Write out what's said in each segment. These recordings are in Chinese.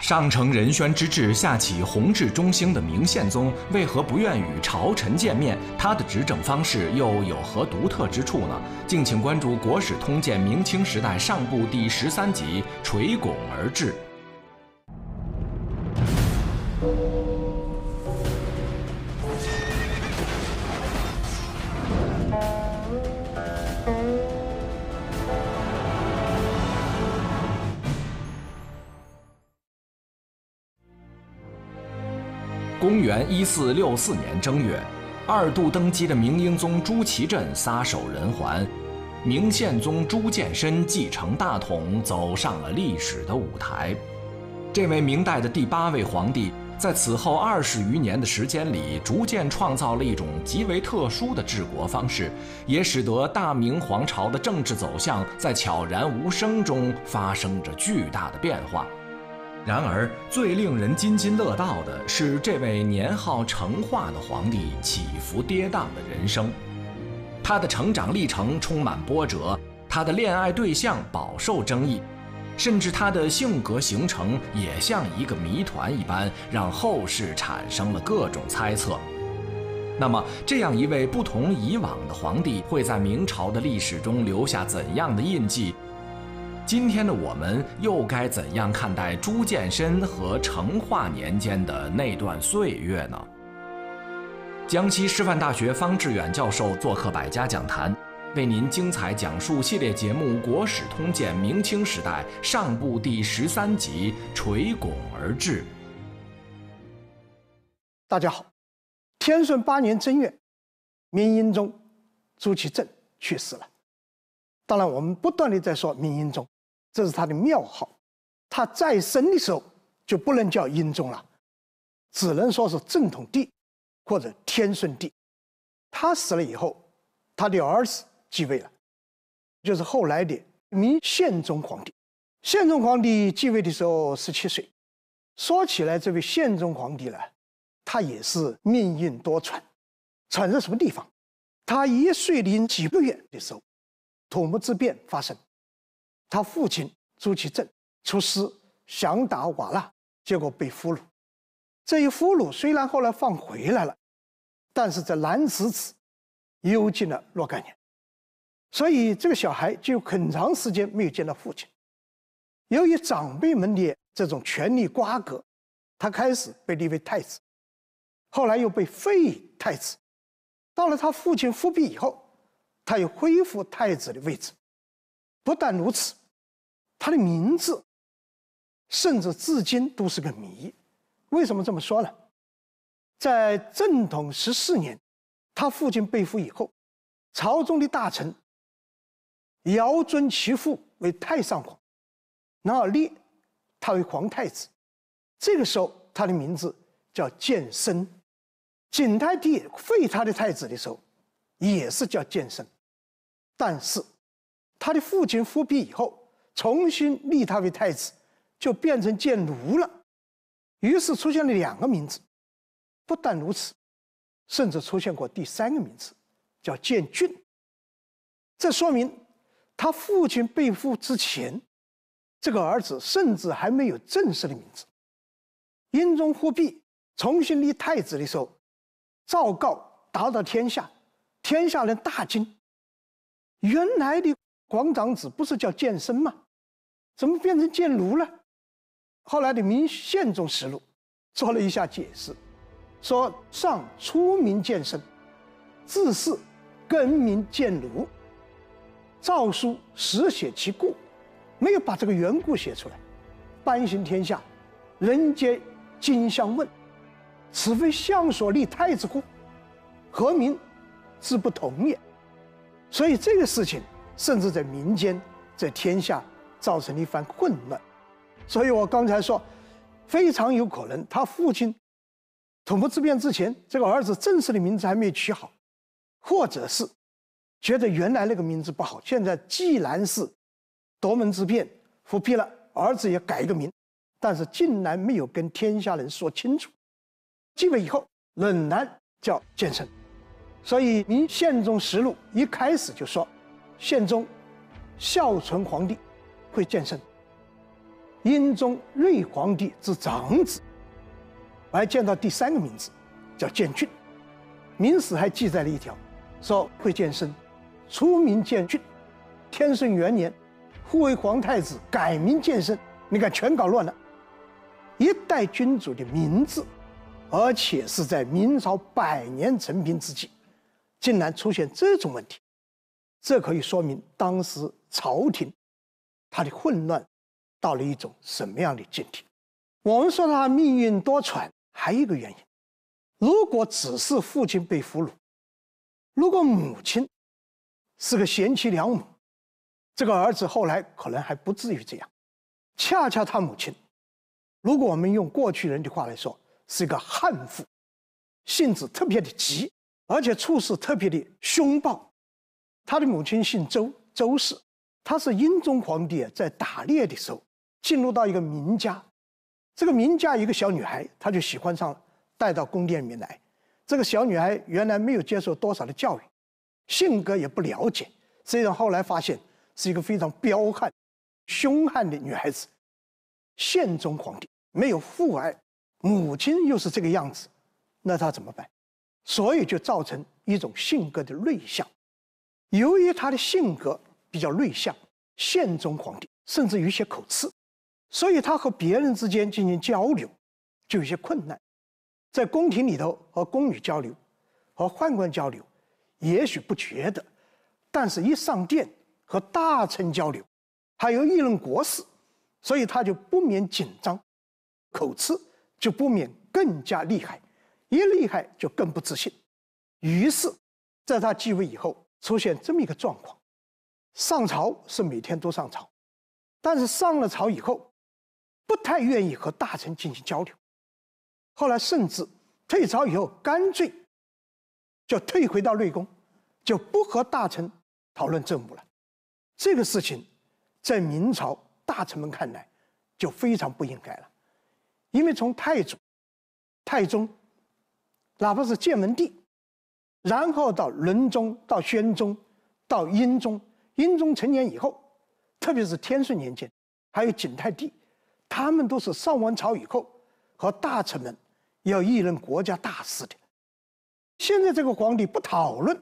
上承仁宣之治，下启弘治中兴的明宪宗为何不愿与朝臣见面？他的执政方式又有何独特之处呢？敬请关注《国史通鉴·明清时代上部》第十三集《垂拱而治》。四六四年正月，二度登基的明英宗朱祁镇撒手人寰，明宪宗朱见深继承大统，走上了历史的舞台。这位明代的第八位皇帝，在此后二十余年的时间里，逐渐创造了一种极为特殊的治国方式，也使得大明皇朝的政治走向在悄然无声中发生着巨大的变化。然而，最令人津津乐道的是这位年号成化的皇帝起伏跌宕的人生。他的成长历程充满波折，他的恋爱对象饱受争议，甚至他的性格形成也像一个谜团一般，让后世产生了各种猜测。那么，这样一位不同以往的皇帝，会在明朝的历史中留下怎样的印记？今天的我们又该怎样看待朱见深和成化年间的那段岁月呢？江西师范大学方志远教授做客百家讲坛，为您精彩讲述系列节目《国史通鉴·明清时代上部》第十三集《垂拱而治》。大家好，天顺八年正月，明英宗朱祁镇去世了。当然，我们不断的在说明英宗。这是他的庙号，他再生的时候就不能叫英宗了，只能说是正统帝或者天顺帝。他死了以后，他的儿子继位了，就是后来的明宪宗皇帝。宪宗皇帝继位的时候十七岁，说起来这位宪宗皇帝呢，他也是命运多舛，舛在什么地方？他一岁零几个月的时候，土木之变发生。他父亲朱祁镇出师想打瓦剌，结果被俘虏。这一俘虏虽然后来放回来了，但是在蓝石子幽禁了若干年，所以这个小孩就很长时间没有见到父亲。由于长辈们的这种权力瓜葛，他开始被立为太子，后来又被废太子。到了他父亲复辟以后，他又恢复太子的位置。不但如此，他的名字甚至至今都是个谜。为什么这么说呢？在正统十四年，他父亲被俘以后，朝中的大臣尧尊其父为太上皇，然后立他为皇太子。这个时候，他的名字叫建生。景泰帝废他的太子的时候，也是叫建生，但是。他的父亲复辟以后重新立他为太子，就变成建奴了。于是出现了两个名字。不但如此，甚至出现过第三个名字，叫建俊。这说明他父亲被俘之前，这个儿子甚至还没有正式的名字。英宗复辟，重新立太子的时候，昭告达到天下，天下人大惊。原来的。广长子不是叫建生吗？怎么变成建奴了？后来的明宪宗实录做了一下解释，说上初名建生，自是更名建奴。诏书实写其故，没有把这个缘故写出来。颁行天下，人皆惊相问，此非相所立太子故，何名之不同也？所以这个事情。甚至在民间，在天下造成了一番混乱，所以我刚才说，非常有可能他父亲，统部之变之前，这个儿子正式的名字还没有取好，或者是觉得原来那个名字不好，现在既然是夺门之变复辟了，儿子也改一个名，但是竟然没有跟天下人说清楚，继位以后仍然叫建成，所以《明宪宗实录》一开始就说。宪宗、孝纯皇帝，会建生。英宗睿皇帝之长子。我还见到第三个名字，叫建俊。《明史》还记载了一条，说会建生，初名建俊，天顺元年，复为皇太子，改名建圣。你看，全搞乱了。一代君主的名字，而且是在明朝百年承平之际，竟然出现这种问题。这可以说明当时朝廷他的混乱到了一种什么样的境地。我们说他命运多舛，还有一个原因：如果只是父亲被俘虏，如果母亲是个贤妻良母，这个儿子后来可能还不至于这样。恰恰他母亲，如果我们用过去人的话来说，是一个悍妇，性子特别的急，而且处事特别的凶暴。他的母亲姓周，周氏，他是英宗皇帝啊，在打猎的时候，进入到一个名家，这个名家一个小女孩，他就喜欢上，带到宫殿里面来，这个小女孩原来没有接受多少的教育，性格也不了解，虽然后来发现是一个非常彪悍、凶悍的女孩子。宪宗皇帝没有父爱，母亲又是这个样子，那他怎么办？所以就造成一种性格的内向。由于他的性格比较内向，宪宗皇帝甚至有些口吃，所以他和别人之间进行交流就有些困难。在宫廷里头和宫女交流、和宦官交流，也许不觉得；但是，一上殿和大臣交流，还有议论国事，所以他就不免紧张，口吃就不免更加厉害。一厉害就更不自信，于是，在他继位以后。出现这么一个状况，上朝是每天都上朝，但是上了朝以后，不太愿意和大臣进行交流。后来甚至退朝以后，干脆就退回到内宫，就不和大臣讨论政务了。这个事情，在明朝大臣们看来，就非常不应该了，因为从太祖、太宗，哪怕是建文帝。然后到仁宗、到宣宗、到英宗，英宗成年以后，特别是天顺年间，还有景泰帝，他们都是上完朝以后，和大臣们要议论国家大事的。现在这个皇帝不讨论，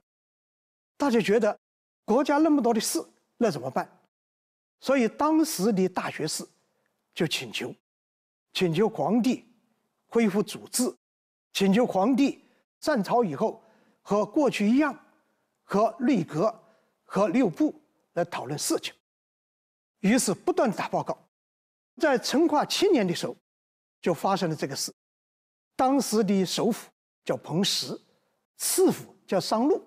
大家觉得国家那么多的事，那怎么办？所以当时的大学士就请求，请求皇帝恢复祖制，请求皇帝上朝以后。和过去一样，和内阁和六部来讨论事情，于是不断打报告。在成化七年的时候，就发生了这个事。当时的首辅叫彭石，次辅叫商辂，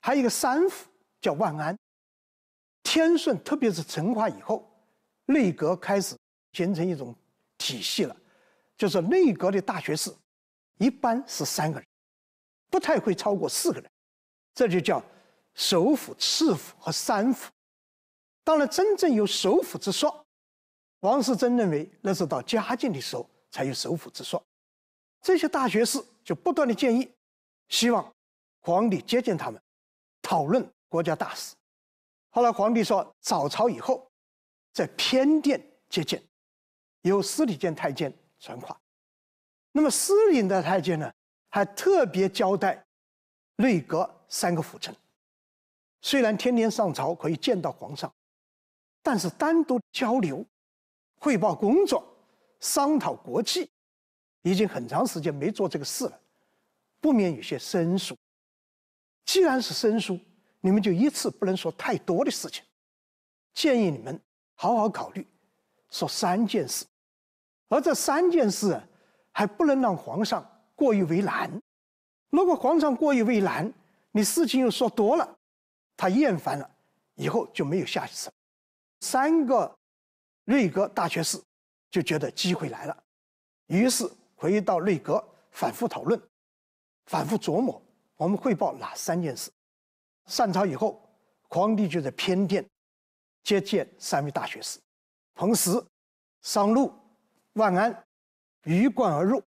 还有一个三辅叫万安。天顺，特别是成化以后，内阁开始形成一种体系了，就是内阁的大学士一般是三个人。不太会超过四个人，这就叫首辅、次辅和三辅。当然，真正有首辅之说，王世贞认为那是到嘉靖的时候才有首辅之说。这些大学士就不断的建议，希望皇帝接见他们，讨论国家大事。后来皇帝说，早朝以后在偏殿接见，由司礼监太监传话。那么司礼的太监呢？还特别交代，内阁三个辅臣，虽然天天上朝可以见到皇上，但是单独交流、汇报工作、商讨国计，已经很长时间没做这个事了，不免有些生疏。既然是生疏，你们就一次不能说太多的事情，建议你们好好考虑，说三件事，而这三件事啊，还不能让皇上。过于为难，如果皇上过于为难，你事情又说多了，他厌烦了，以后就没有下次。三个瑞阁大学士就觉得机会来了，于是回到瑞阁反复讨论，反复琢磨我们汇报哪三件事。上朝以后，皇帝就在偏殿接见三位大学士，彭时、商辂、万安鱼贯而入，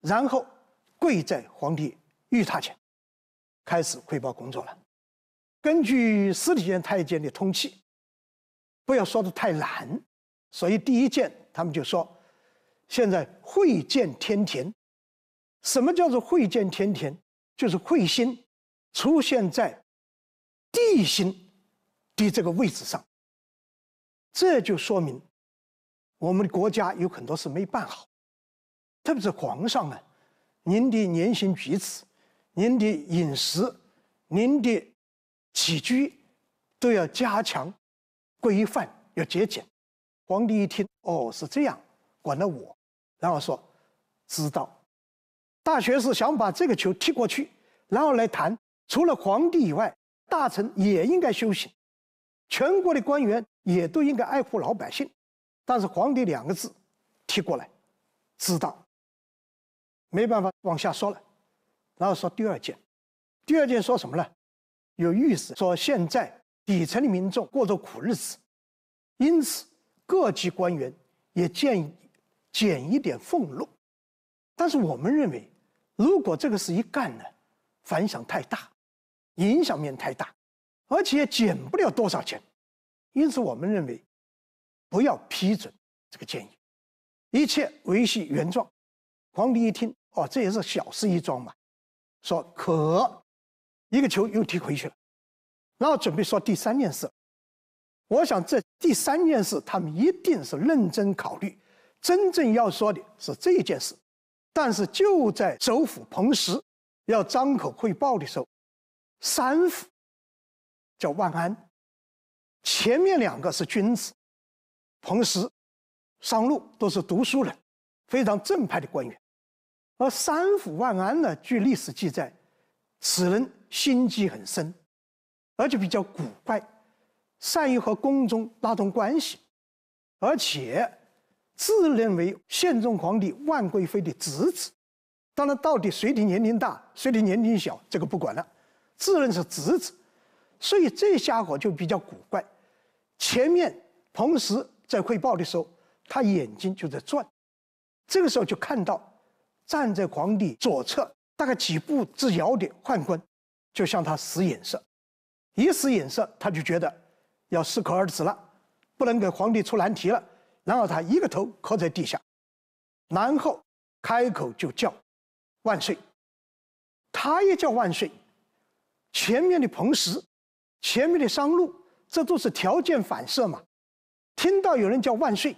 然后。跪在皇帝御榻前，开始汇报工作了。根据司礼监太监的通气，不要说的太难，所以第一件他们就说：现在会见天庭。什么叫做会见天庭？就是彗星出现在地心的这个位置上。这就说明我们的国家有很多事没办好，特别是皇上啊。您的言行举止，您的饮食，您的起居，都要加强规范，要节俭。皇帝一听，哦，是这样，管了我，然后说，知道。大学士想把这个球踢过去，然后来谈，除了皇帝以外，大臣也应该修行，全国的官员也都应该爱护老百姓，但是“皇帝”两个字，踢过来，知道。没办法往下说了，然后说第二件，第二件说什么呢？有意思，说现在底层的民众过着苦日子，因此各级官员也建议减一点俸禄。但是我们认为，如果这个事一干呢，反响太大，影响面太大，而且减不了多少钱，因此我们认为不要批准这个建议，一切维系原状。皇帝一听。哦，这也是小事一桩嘛，说可，一个球又踢回去了，然后准备说第三件事，我想这第三件事他们一定是认真考虑，真正要说的是这一件事，但是就在首府彭石要张口汇报的时候，三府叫万安，前面两个是君子，彭石、商陆都是读书人，非常正派的官员。而三府万安呢？据历史记载，此人心机很深，而且比较古怪，善于和宫中拉通关系，而且自认为宪宗皇帝万贵妃的侄子。当然，到底谁的年龄大，谁的年龄小，这个不管了，自认是侄子，所以这家伙就比较古怪。前面同时在汇报的时候，他眼睛就在转，这个时候就看到。站在皇帝左侧大概几步之遥的宦官，就向他使眼色。一使眼色，他就觉得要适可而止了，不能给皇帝出难题了。然后他一个头磕在地下，然后开口就叫“万岁”。他也叫“万岁”。前面的彭石，前面的商路，这都是条件反射嘛。听到有人叫“万岁”，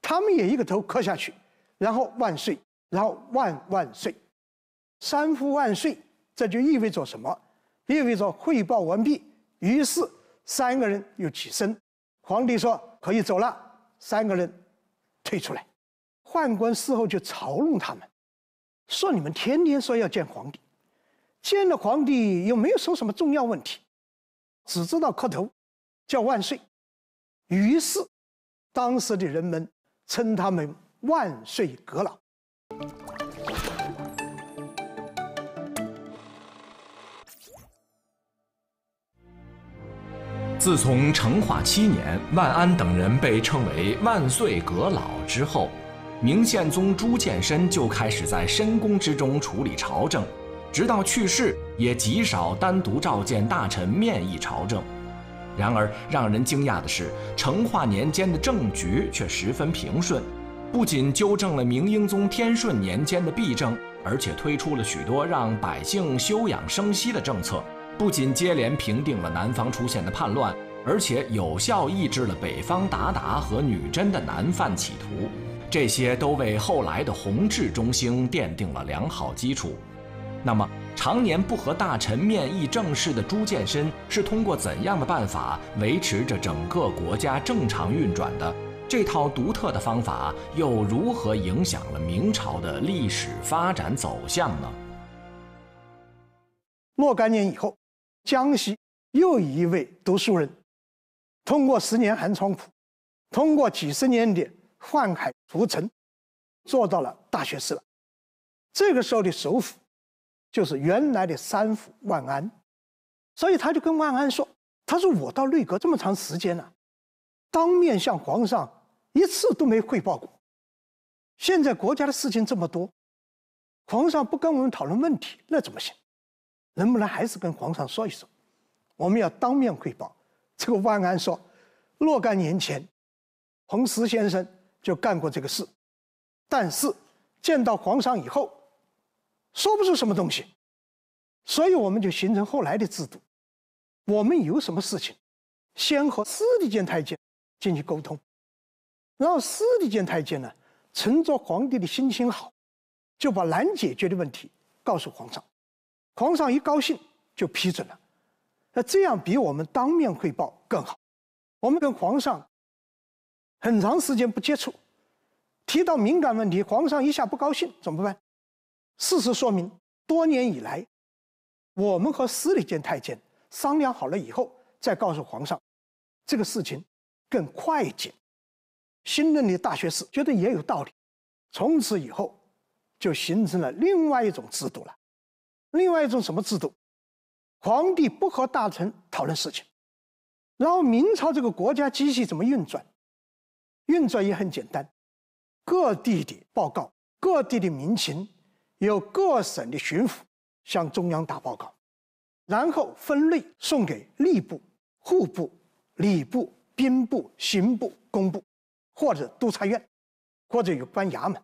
他们也一个头磕下去，然后“万岁”。然后万万岁，三呼万岁，这就意味着什么？意味着汇报完毕。于是三个人又起身，皇帝说可以走了。三个人退出来，宦官事后就嘲弄他们，说你们天天说要见皇帝，见了皇帝又没有说什么重要问题，只知道磕头，叫万岁。于是当时的人们称他们万岁阁老。自从成化七年，万安等人被称为“万岁阁老”之后，明宪宗朱见深就开始在深宫之中处理朝政，直到去世也极少单独召见大臣面议朝政。然而，让人惊讶的是，成化年间的政局却十分平顺。不仅纠正了明英宗天顺年间的弊政，而且推出了许多让百姓休养生息的政策。不仅接连平定了南方出现的叛乱，而且有效抑制了北方鞑靼和女真的南犯企图。这些都为后来的弘治中兴奠定了良好基础。那么，常年不和大臣面议政事的朱见深，是通过怎样的办法维持着整个国家正常运转的？这套独特的方法又如何影响了明朝的历史发展走向呢？若干年以后，江西又一位读书人，通过十年寒窗苦，通过几十年的宦海浮沉，做到了大学士了。这个时候的首辅，就是原来的三辅万安，所以他就跟万安说：“他说我到内阁这么长时间了，当面向皇上。”一次都没汇报过，现在国家的事情这么多，皇上不跟我们讨论问题，那怎么行？能不能还是跟皇上说一说？我们要当面汇报。这个万安说，若干年前，彭石先生就干过这个事，但是见到皇上以后，说不出什么东西，所以我们就形成后来的制度：我们有什么事情，先和司礼监太监进行沟通。然后，司礼监太监呢，趁着皇帝的心情好，就把难解决的问题告诉皇上，皇上一高兴就批准了。那这样比我们当面汇报更好。我们跟皇上很长时间不接触，提到敏感问题，皇上一下不高兴怎么办？事实说明，多年以来，我们和司礼监太监商量好了以后再告诉皇上，这个事情更快捷。新任的大学士觉得也有道理，从此以后就形成了另外一种制度了。另外一种什么制度？皇帝不和大臣讨论事情，然后明朝这个国家机器怎么运转？运转也很简单，各地的报告，各地的民情，由各省的巡抚向中央打报告，然后分类送给吏部、户部、礼部、兵部、刑部、工部。或者督察院，或者有关衙门，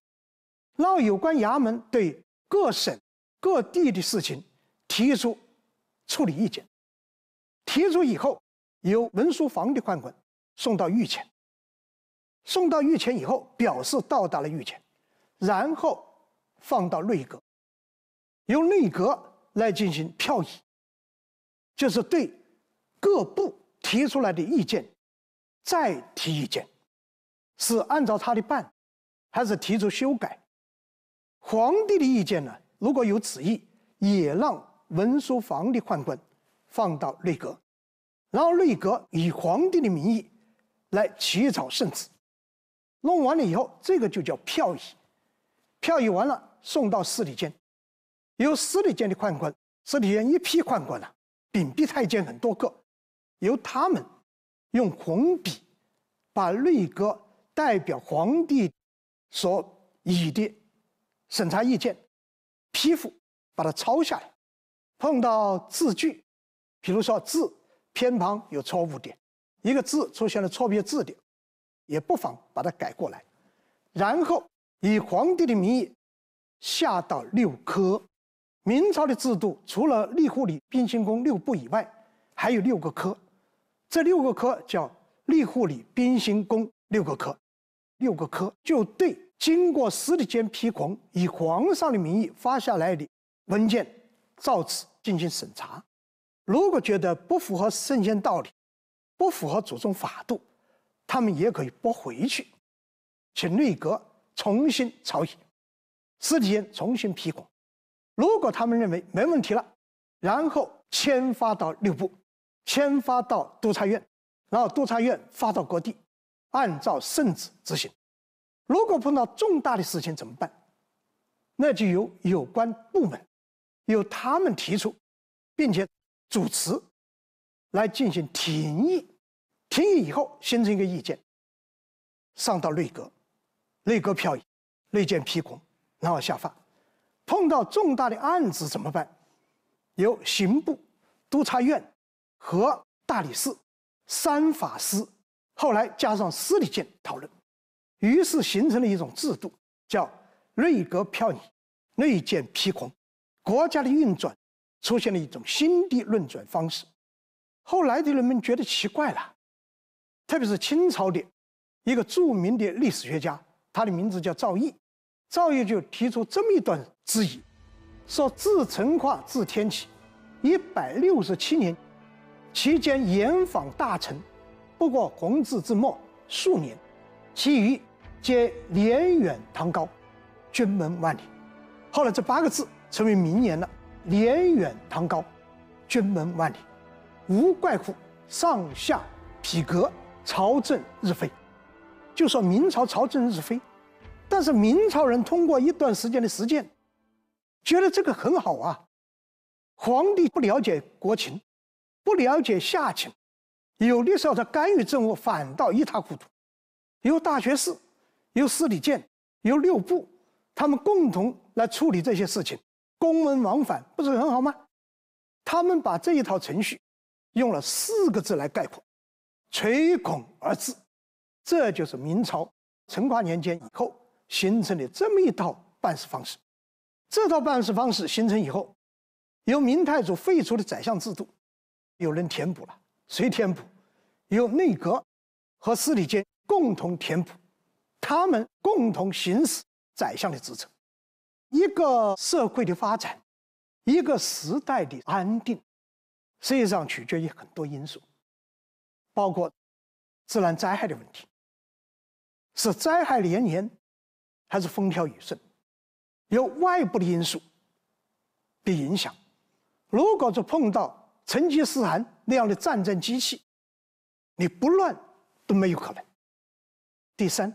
让有关衙门对各省各地的事情提出处理意见，提出以后由文书房的宦官送到御前，送到御前以后表示到达了御前，然后放到内阁，由内阁来进行票拟，就是对各部提出来的意见再提意见。是按照他的办，还是提出修改？皇帝的意见呢？如果有旨意，也让文书房的宦官放到内阁，然后内阁以皇帝的名义来起草圣旨。弄完了以后，这个就叫票议。票议完了，送到司礼监，由司礼监的宦官，司礼监一批宦官啊，秉笔太监很多个，由他们用红笔把内阁。代表皇帝所以的审查意见，批复把它抄下来。碰到字句，比如说字偏旁有错误点，一个字出现了错别字的，也不妨把它改过来。然后以皇帝的名义下到六科。明朝的制度除了吏户礼兵刑工六部以外，还有六个科。这六个科叫吏户礼兵刑工六个科。六个科就对经过司礼监批孔，以皇上的名义发下来的文件，照此进行审查，如果觉得不符合圣贤道理，不符合祖宗法度，他们也可以拨回去，请内阁重新抄写，司礼监重新批红。如果他们认为没问题了，然后签发到六部，签发到督察院，然后督察院发到各地。按照圣旨执行。如果碰到重大的事情怎么办？那就由有关部门由他们提出，并且主持来进行庭议。庭议以后形成一个意见，上到内阁，内阁票议，内建批孔，然后下发。碰到重大的案子怎么办？由刑部、督察院和大理寺、三法司。后来加上私立监讨论，于是形成了一种制度，叫内阁票拟，内荐批空，国家的运转出现了一种新的运转方式。后来的人们觉得奇怪了，特别是清朝的一个著名的历史学家，他的名字叫赵翼，赵翼就提出这么一段质疑，说自成化至天启一百六十七年期间，严防大臣。不过洪治之末数年，其余皆连远唐高，君门万里。后来这八个字成为名言了：连远唐高，君门万里。无怪乎上下匹葛，朝政日非。就说明朝朝政日非。但是明朝人通过一段时间的实践，觉得这个很好啊。皇帝不了解国情，不了解下情。有的时候他干预政务，反倒一塌糊涂。由大学士、由司礼监、由六部，他们共同来处理这些事情，公文往返不是很好吗？他们把这一套程序用了四个字来概括：“垂拱而治”。这就是明朝成化年间以后形成的这么一套办事方式。这套办事方式形成以后，由明太祖废除的宰相制度，有人填补了。谁填补？由内阁和司礼监共同填补，他们共同行使宰相的职责。一个社会的发展，一个时代的安定，实际上取决于很多因素，包括自然灾害的问题，是灾害连年，还是风调雨顺，由外部的因素的影响。如果是碰到，成吉思汗那样的战争机器，你不乱都没有可能。第三，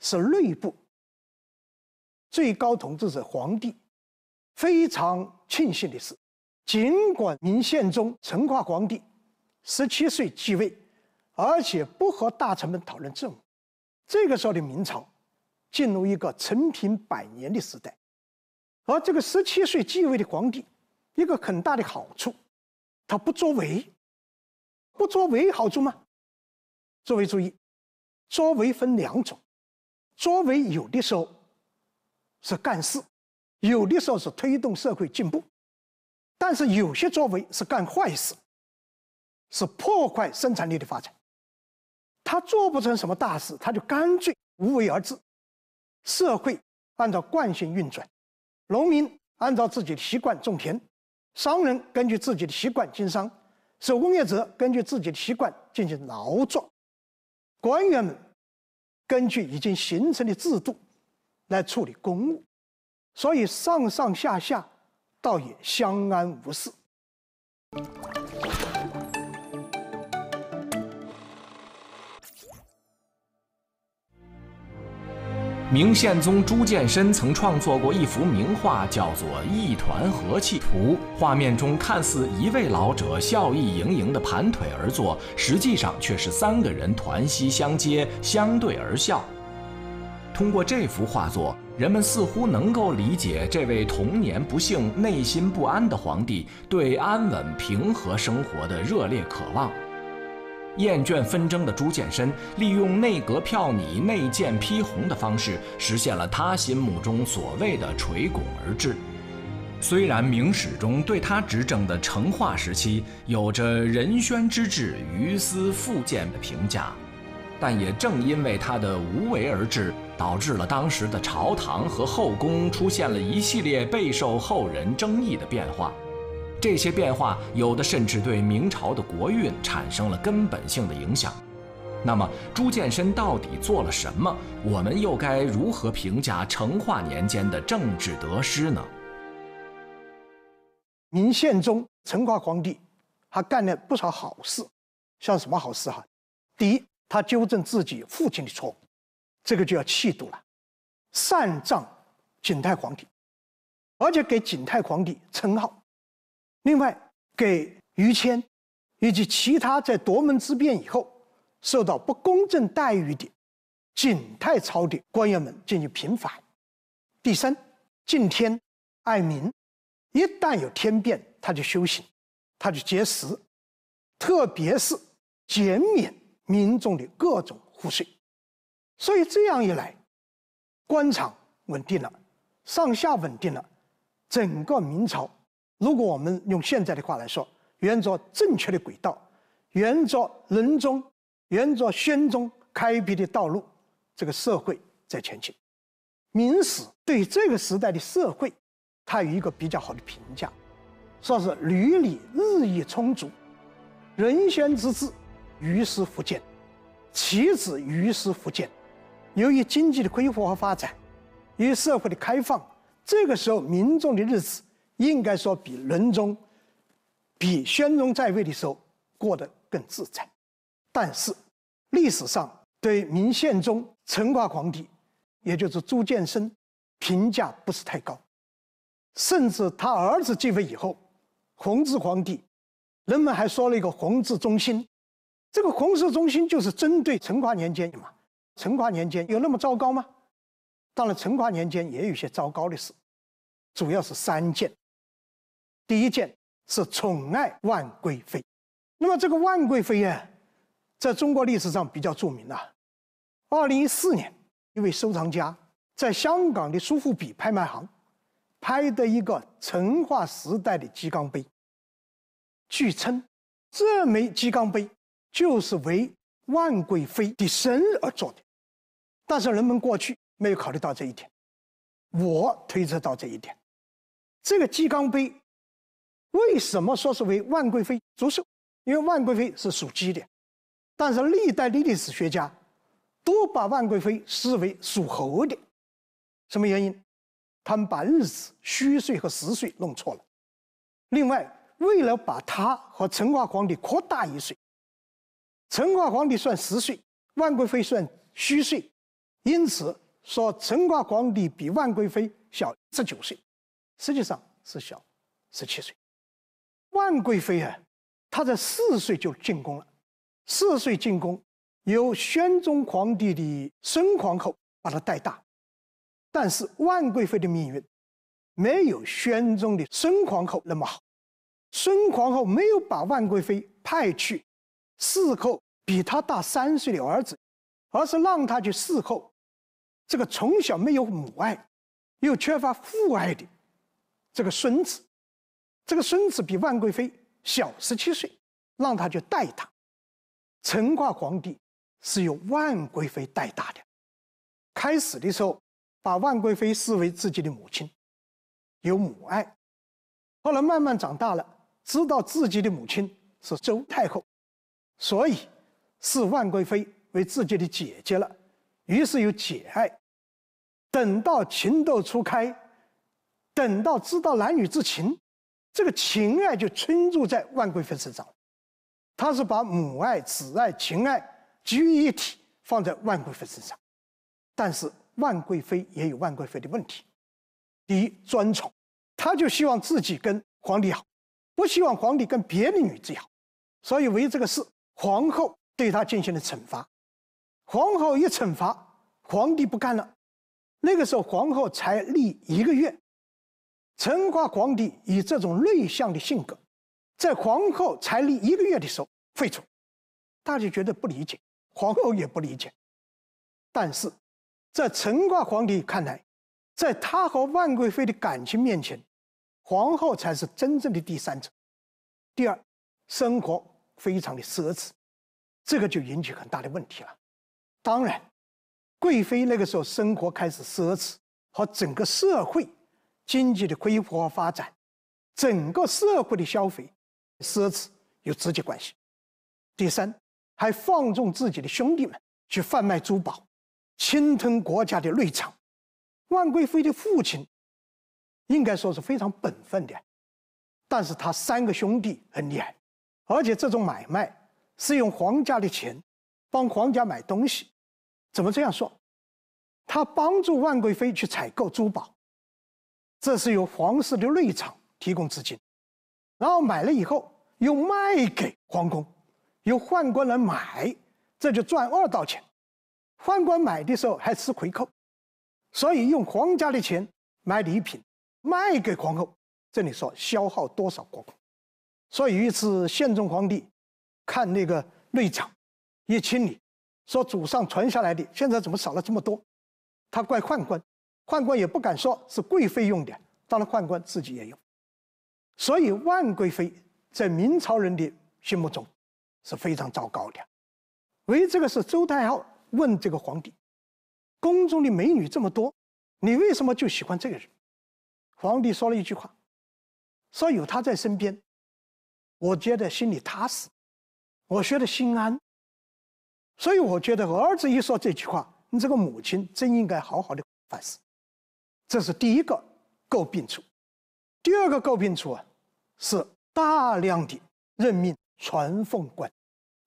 是内部最高统治者皇帝非常庆幸的是，尽管明宪宗成化皇帝十七岁继位，而且不和大臣们讨论政务，这个时候的明朝进入一个承平百年的时代，而这个十七岁继位的皇帝，一个很大的好处。他不作为，不作为好处吗？作为注意，作为分两种，作为有的时候是干事，有的时候是推动社会进步，但是有些作为是干坏事，是破坏生产力的发展。他做不成什么大事，他就干脆无为而治，社会按照惯性运转，农民按照自己的习惯种田。商人根据自己的习惯经商，手工业者根据自己的习惯进行劳作，官员们根据已经形成的制度来处理公务，所以上上下下倒也相安无事。明宪宗朱见深曾创作过一幅名画，叫做《一团和气图》。画面中看似一位老者笑意盈盈地盘腿而坐，实际上却是三个人团膝相接，相对而笑。通过这幅画作，人们似乎能够理解这位童年不幸、内心不安的皇帝对安稳平和生活的热烈渴望。厌倦纷争的朱见深，利用内阁票拟、内建批红的方式，实现了他心目中所谓的垂拱而治。虽然《明史》中对他执政的成化时期有着“仁宣之治，于斯复建”的评价，但也正因为他的无为而治，导致了当时的朝堂和后宫出现了一系列备受后人争议的变化。这些变化有的甚至对明朝的国运产生了根本性的影响。那么朱见深到底做了什么？我们又该如何评价成化年间的政治得失呢？明宪宗成化皇帝，他干了不少好事，像什么好事哈？第一，他纠正自己父亲的错误，这个就要气度了，善葬景泰皇帝，而且给景泰皇帝称号。另外，给于谦以及其他在夺门之变以后受到不公正待遇的景泰朝的官员们进行平反。第三，敬天爱民，一旦有天变，他就修行，他就节食，特别是减免民众的各种赋税。所以这样一来，官场稳定了，上下稳定了，整个明朝。如果我们用现在的话来说，沿着正确的轨道，沿着仁中、沿着宣宗开辟的道路，这个社会在前进。明史对这个时代的社会，他有一个比较好的评价，说是“闾里日益充足，人贤之治，于是福建，其子于是福建”。由于经济的恢复和发展，由于社会的开放，这个时候民众的日子。应该说，比仁宗、比宣宗在位的时候过得更自在。但是，历史上对明宪宗成化皇帝，也就是朱见深，评价不是太高。甚至他儿子继位以后，弘治皇帝，人们还说了一个“弘治中兴”。这个“弘治中兴”就是针对成化年间的嘛。成化年间有那么糟糕吗？当然，成化年间也有些糟糕的事，主要是三件。第一件是宠爱万贵妃，那么这个万贵妃呀，在中国历史上比较著名啊。二零一四年，一位收藏家在香港的苏富比拍卖行拍的一个成化时代的鸡缸杯，据称这枚鸡缸杯就是为万贵妃的生日而做的，但是人们过去没有考虑到这一点，我推测到这一点，这个鸡缸杯。为什么说是为万贵妃祝寿？因为万贵妃是属鸡的，但是历代的历史学家都把万贵妃视为属猴的。什么原因？他们把日子虚岁和实岁弄错了。另外，为了把他和成化皇帝扩大一岁，成化皇帝算实岁，万贵妃算虚岁，因此说成化皇帝比万贵妃小十九岁，实际上是小十七岁。万贵妃啊，她在四岁就进宫了。四岁进宫，由宣宗皇帝的孙皇后把她带大。但是万贵妃的命运没有宣宗的孙皇后那么好。孙皇后没有把万贵妃派去侍候比她大三岁的儿子，而是让她去侍候这个从小没有母爱，又缺乏父爱的这个孙子。这个孙子比万贵妃小十七岁，让他去带他。成化皇帝是由万贵妃带大的，开始的时候把万贵妃视为自己的母亲，有母爱；后来慢慢长大了，知道自己的母亲是周太后，所以视万贵妃为自己的姐姐了，于是有姐爱。等到情窦初开，等到知道男女之情。这个情爱就倾注在万贵妃身上，他是把母爱、子爱、情爱集于一体放在万贵妃身上，但是万贵妃也有万贵妃的问题。第一，专宠，他就希望自己跟皇帝好，不希望皇帝跟别的女子好，所以为这个事，皇后对他进行了惩罚。皇后一惩罚，皇帝不干了，那个时候皇后才立一个月。成化皇帝以这种内向的性格，在皇后才立一个月的时候废除，大家觉得不理解，皇后也不理解。但是，在成化皇帝看来，在他和万贵妃的感情面前，皇后才是真正的第三者。第二，生活非常的奢侈，这个就引起很大的问题了。当然，贵妃那个时候生活开始奢侈，和整个社会。经济的恢复和发展，整个社会的消费奢侈有直接关系。第三，还放纵自己的兄弟们去贩卖珠宝，侵吞国家的内藏。万贵妃的父亲应该说是非常本分的，但是他三个兄弟很厉害，而且这种买卖是用皇家的钱帮皇家买东西。怎么这样说？他帮助万贵妃去采购珠宝。这是由皇室的内厂提供资金，然后买了以后又卖给皇宫，由宦官来买，这就赚二道钱。宦官买的时候还吃回扣，所以用皇家的钱买礼品卖给皇后，这里说消耗多少国库。所以有一次宪宗皇帝看那个内厂一清理，说祖上传下来的现在怎么少了这么多，他怪宦官。宦官也不敢说是贵妃用的，当然宦官自己也用。所以万贵妃在明朝人的心目中是非常糟糕的。为这个是周太后问这个皇帝，宫中的美女这么多，你为什么就喜欢这个人？皇帝说了一句话，说有她在身边，我觉得心里踏实，我觉得心安。所以我觉得儿子一说这句话，你这个母亲真应该好好的反思。这是第一个诟病处，第二个诟病处啊，是大量的任命传奉官，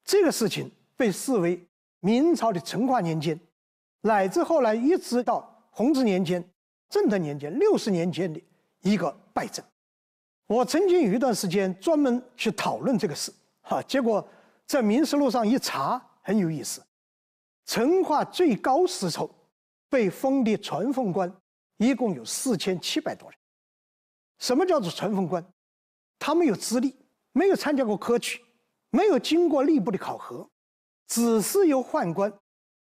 这个事情被视为明朝的成化年间，乃至后来一直到弘治年间、正德年间六十年间的一个败政。我曾经有一段时间专门去讨论这个事，哈，结果在《明史》录》上一查，很有意思。成化最高时侯被封的传奉官。一共有四千七百多人。什么叫做传奉官？他没有资历，没有参加过科举，没有经过吏部的考核，只是由宦官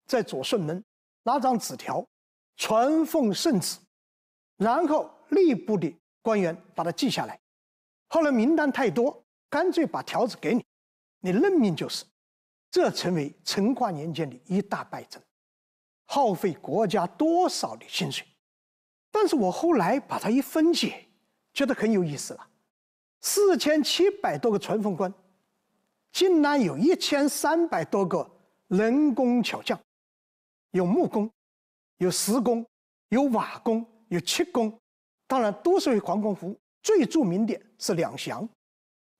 在左顺门拿张纸条传奉圣旨，然后吏部的官员把它记下来。后来名单太多，干脆把条子给你，你任命就是。这成为成化年间的一大败政，耗费国家多少的薪水？但是我后来把它一分解，觉得很有意思了。四千七百多个传奉官，竟然有一千三百多个人工巧匠，有木工，有石工，有瓦工，有漆工，当然都是为皇宫服务。最著名点是两祥，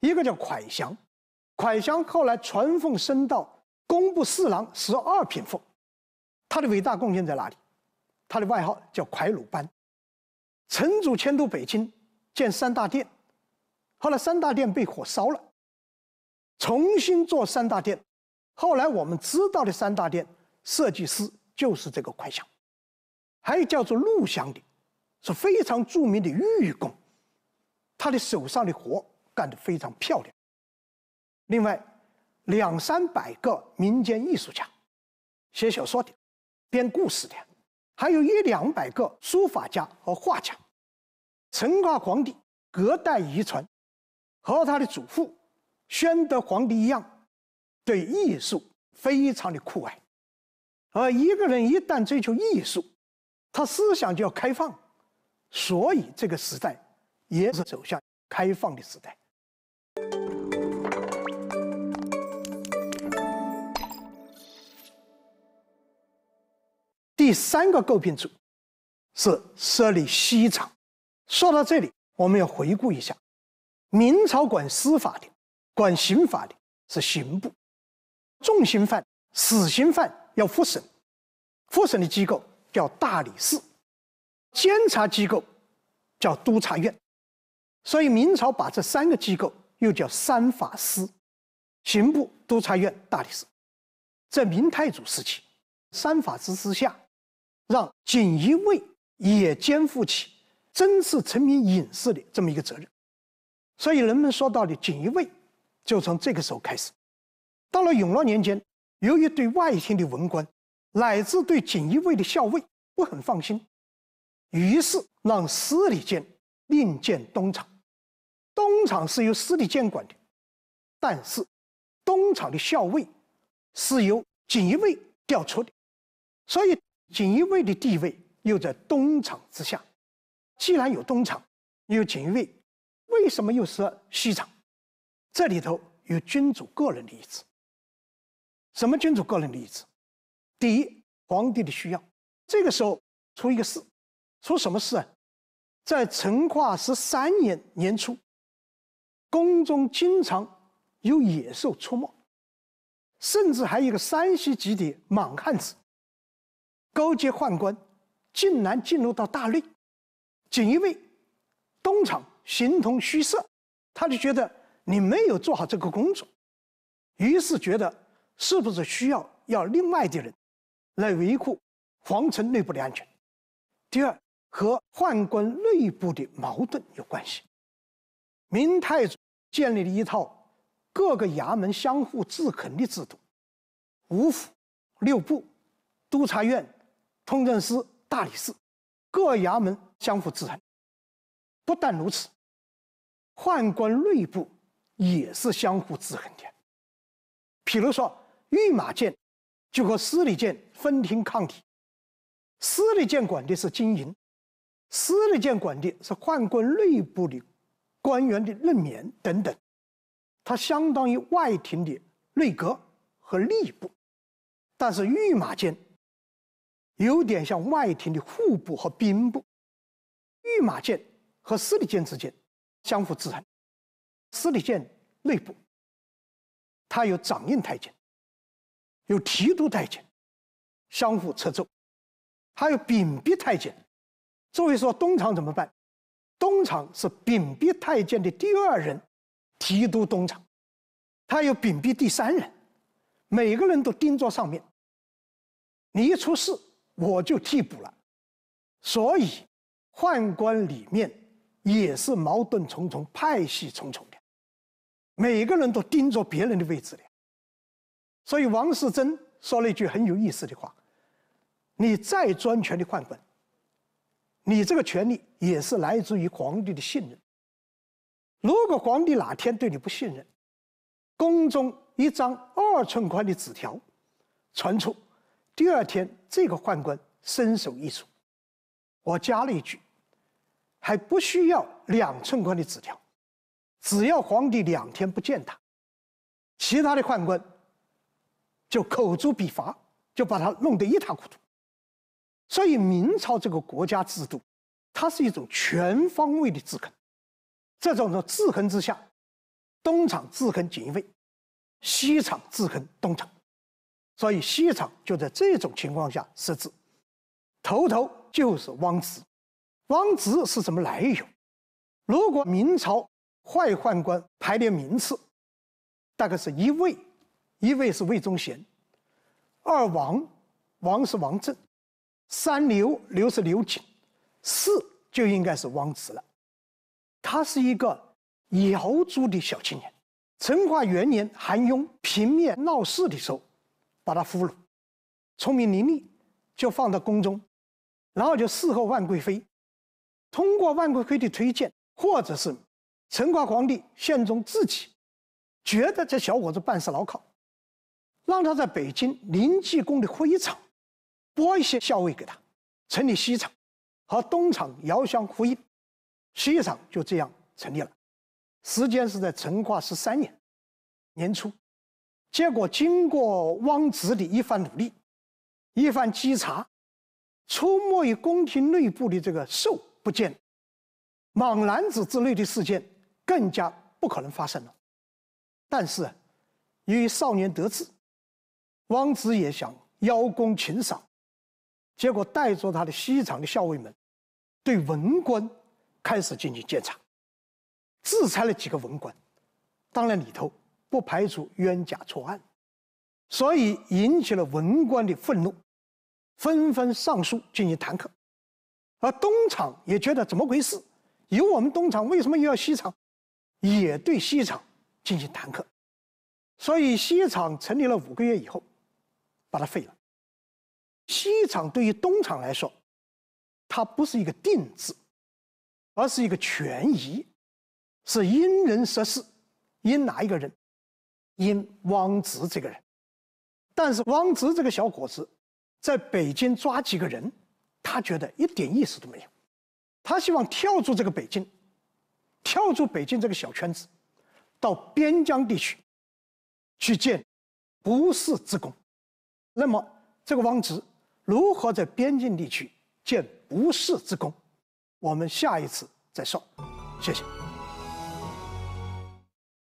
一个叫蒯祥，蒯祥后来传奉升到工部侍郎，十二品俸。他的伟大贡献在哪里？他的外号叫蒯鲁班。陈祖迁都北京，建三大殿，后来三大殿被火烧了，重新做三大殿，后来我们知道的三大殿设计师就是这个款祥，还有叫做陆祥的，是非常著名的御工，他的手上的活干得非常漂亮。另外，两三百个民间艺术家，写小说的，编故事的，还有一两百个书法家和画家。成化皇帝隔代遗传，和他的祖父宣德皇帝一样，对艺术非常的酷爱。而一个人一旦追求艺术，他思想就要开放，所以这个时代也是走向开放的时代。第三个构聘处是设立西厂。说到这里，我们要回顾一下，明朝管司法的、管刑法的是刑部，重刑犯、死刑犯要复审，复审的机构叫大理寺，监察机构叫督察院，所以明朝把这三个机构又叫三法司，刑部、督察院、大理寺。在明太祖时期，三法司之下，让锦衣卫也肩负起。真是沉迷隐士的这么一个责任，所以人们说到的锦衣卫，就从这个时候开始。到了永乐年间，由于对外廷的文官乃至对锦衣卫的校尉不很放心，于是让司礼监另建东厂。东厂是由司礼监管的，但是东厂的校尉是由锦衣卫调出的，所以锦衣卫的地位又在东厂之下。既然有东厂，有锦衣卫，为什么又设西厂？这里头有君主个人的意志。什么君主个人的意志？第一，皇帝的需要。这个时候出一个事，出什么事啊？在成化十三年年初，宫中经常有野兽出没，甚至还有一个山西籍的莽汉子，勾结宦官，竟然进入到大内。锦衣卫、东厂形同虚设，他就觉得你没有做好这个工作，于是觉得是不是需要要另外的人来维护皇城内部的安全？第二，和宦官内部的矛盾有关系。明太祖建立了一套各个衙门相互制衡的制度，五府、六部、督察院、通政司、大理寺。各衙门相互制衡。不但如此，宦官内部也是相互制衡的。比如说，御马监就和司礼监分庭抗礼。司礼监管的是经营，司礼监管的是宦官内部的官员的任免等等，它相当于外廷的内阁和吏部，但是御马监。有点像外廷的户部和兵部、御马监和司礼监之间相互制衡。司礼监内部，它有掌印太监，有提督太监，相互掣肘；还有秉笔太监。作为说东厂怎么办？东厂是秉笔太监的第二人，提督东厂，他有秉笔第三人，每个人都盯着上面。你一出事。我就替补了，所以宦官里面也是矛盾重重、派系重重的，每个人都盯着别人的位置的。所以王世贞说了一句很有意思的话：“你再专权的宦官，你这个权利也是来自于皇帝的信任。如果皇帝哪天对你不信任，宫中一张二寸宽的纸条传出。”第二天，这个宦官身首异处。我加了一句，还不需要两寸宽的纸条，只要皇帝两天不见他，其他的宦官就口诛笔伐，就把他弄得一塌糊涂。所以，明朝这个国家制度，它是一种全方位的制衡。这种的制衡之下，东厂制衡锦衣卫，西厂制衡东厂。所以西厂就在这种情况下设置，头头就是汪直。汪直是什么来由？如果明朝坏宦官排列名次，大概是一位，一位是魏忠贤，二王，王是王振，三刘，刘是刘瑾，四就应该是汪直了。他是一个瑶族的小青年。成化元年，韩雍平灭闹事的时候。把他俘虏，聪明伶俐，就放到宫中，然后就伺候万贵妃。通过万贵妃的推荐，或者是成化皇帝宪宗自己觉得这小伙子办事牢靠，让他在北京临济宫的徽厂拨一些校尉给他，成立西厂，和东厂遥相呼应。西厂就这样成立了，时间是在成化十三年年初。结果，经过汪直的一番努力、一番稽查，出没于宫廷内部的这个兽不见了，莽男子之类的事件更加不可能发生了。但是，由于少年得志，汪直也想邀功请赏，结果带着他的西厂的校尉们，对文官开始进行监察，制裁了几个文官。当然，里头。不排除冤假错案，所以引起了文官的愤怒，纷纷上书进行弹劾，而东厂也觉得怎么回事？有我们东厂，为什么又要西厂？也对西厂进行弹劾，所以西厂成立了五个月以后，把它废了。西厂对于东厂来说，它不是一个定制，而是一个权宜，是因人设事，因哪一个人？因汪直这个人，但是汪直这个小伙子，在北京抓几个人，他觉得一点意思都没有。他希望跳出这个北京，跳出北京这个小圈子，到边疆地区，去建不世之功。那么，这个汪直如何在边境地区建不世之功？我们下一次再绍。谢谢。